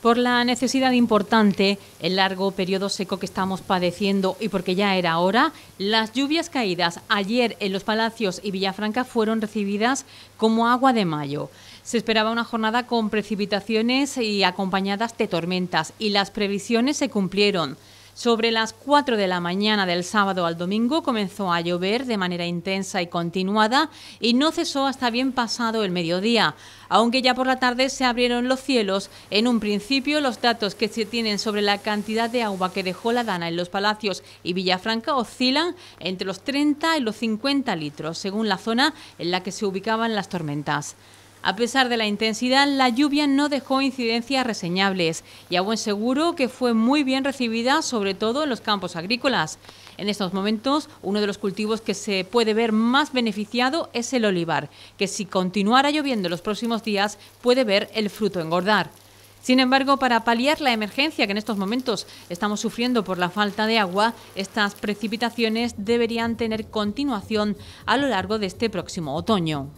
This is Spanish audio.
por la necesidad importante, el largo periodo seco que estamos padeciendo y porque ya era hora, las lluvias caídas ayer en los Palacios y Villafranca fueron recibidas como agua de mayo. Se esperaba una jornada con precipitaciones y acompañadas de tormentas y las previsiones se cumplieron. Sobre las 4 de la mañana del sábado al domingo comenzó a llover de manera intensa y continuada y no cesó hasta bien pasado el mediodía. Aunque ya por la tarde se abrieron los cielos, en un principio los datos que se tienen sobre la cantidad de agua que dejó la Dana en los Palacios y Villafranca oscilan entre los 30 y los 50 litros, según la zona en la que se ubicaban las tormentas. A pesar de la intensidad, la lluvia no dejó incidencias reseñables y a buen seguro que fue muy bien recibida, sobre todo en los campos agrícolas. En estos momentos, uno de los cultivos que se puede ver más beneficiado es el olivar, que si continuara lloviendo los próximos días puede ver el fruto engordar. Sin embargo, para paliar la emergencia que en estos momentos estamos sufriendo por la falta de agua, estas precipitaciones deberían tener continuación a lo largo de este próximo otoño.